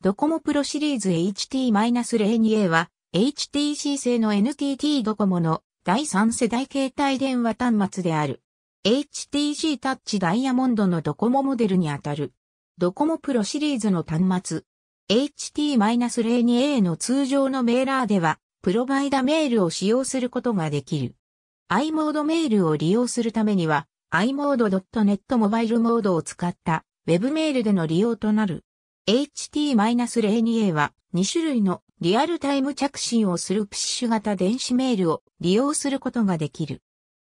ドコモプロシリーズ HT-02A は HTC 製の NTT ドコモの第3世代携帯電話端末である。HTC タッチダイヤモンドのドコモモデルにあたる。ドコモプロシリーズの端末。HT-02A の通常のメーラーでは、プロバイダメールを使用することができる。i モードメールを利用するためには、imode.net モバイルモードを使った Web メールでの利用となる。HT-02A は2種類のリアルタイム着信をするプッシュ型電子メールを利用することができる。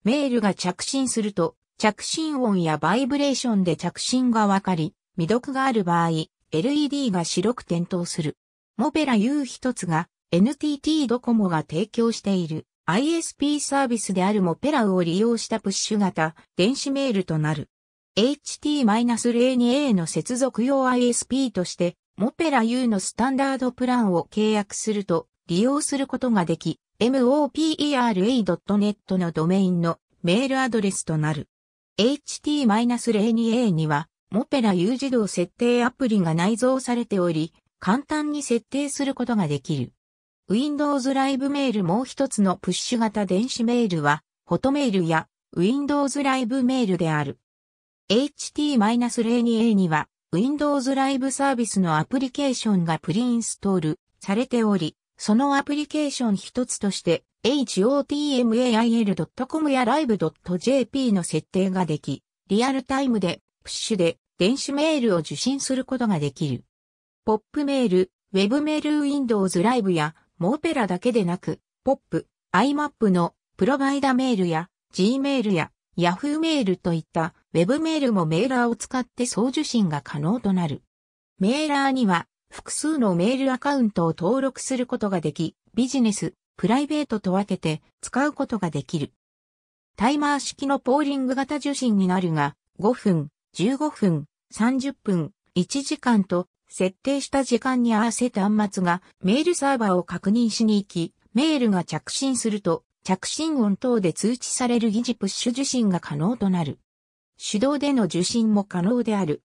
メールが着信すると着信音やバイブレーションで着信がわかり、未読がある場合、LED が白く点灯する。モペラ U1 つが NTT ドコモが提供している ISP サービスであるモペラを利用したプッシュ型電子メールとなる。HT-02A の接続用 ISP として、モペラ U のスタンダードプランを契約すると利用することができ、mopera.net のドメインのメールアドレスとなる。HT-02A には、モペラ U 自動設定アプリが内蔵されており、簡単に設定することができる。Windows Live メールもう一つのプッシュ型電子メールは、フォトメールや Windows Live メールである。HT-02A には Windows ライブサービスのアプリケーションがプリインストールされており、そのアプリケーション一つとして hotmail.com や live.jp の設定ができ、リアルタイムでプッシュで電子メールを受信することができる。ポップメール、ウェブメール Windows ライブやモーペラだけでなく、ポップ、IMAP のプロバイダメールや Gmail や Yahoo メールといったウェブメールもメーラーを使って送受信が可能となる。メーラーには複数のメールアカウントを登録することができ、ビジネス、プライベートと分けて使うことができる。タイマー式のポーリング型受信になるが、5分、15分、30分、1時間と設定した時間に合わせ端末がメールサーバーを確認しに行き、メールが着信すると着信音等で通知される疑似プッシュ受信が可能となる。手動での受信も可能である。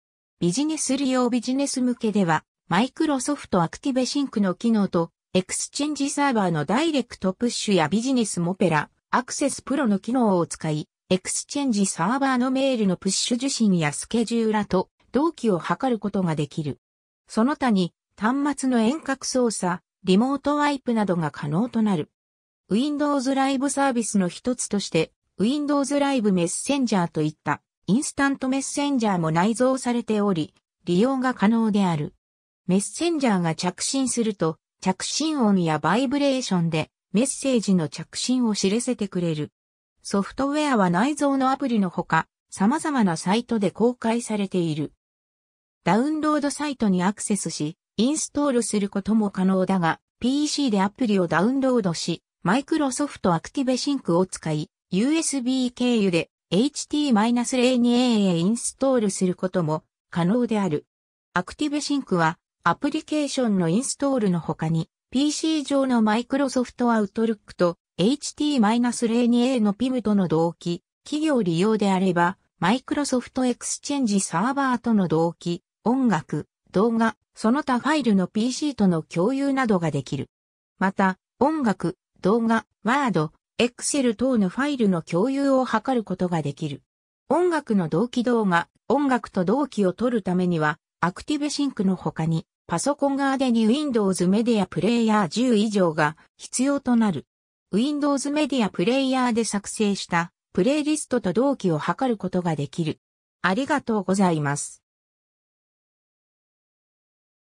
ビジネス利用ビジネス向けでは、マイクロソフトアクティベシンクの機能と、エクスチェンジサーバーのダイレクトプッシュやビジネスモペラ、アクセスプロの機能を使い、エクスチェンジサーバーのメールのプッシュ受信やスケジューラと同期を図ることができる。その他に端末の遠隔操作、リモートワイプなどが可能となる。Windows Live サービスの一つとして Windows Live メッセンジャーといったインスタントメッセンジャーも内蔵されており、利用が可能である。メッセンジャーが着信すると、着信音やバイブレーションでメッセージの着信を知らせてくれる。ソフトウェアは内蔵のアプリのほか、様々なサイトで公開されている。ダウンロードサイトにアクセスし、インストールすることも可能だが、PC でアプリをダウンロードし、Microsoft Active Sync を使い、USB 経由で h t 0 2 a へインストールすることも可能である。アクティブシンクはアプリケーションのインストールの他に PC 上のマイクロソフトアウトルックと HT-02A の PIM との同期、企業利用であれば、マイクロソフトエクスチェンジサーバーとの同期、音楽、動画、その他ファイルの PC との共有などができる。また、音楽、動画、ワード、Excel 等のファイルの共有を図ることができる。音楽の同期動画、音楽と同期を取るためには、アクティブシンクの他に、パソコン側でに Windows メディアプレイヤー10以上が必要となる。Windows メディアプレイヤーで作成したプレイリストと同期を図ることができる。ありがとうございます。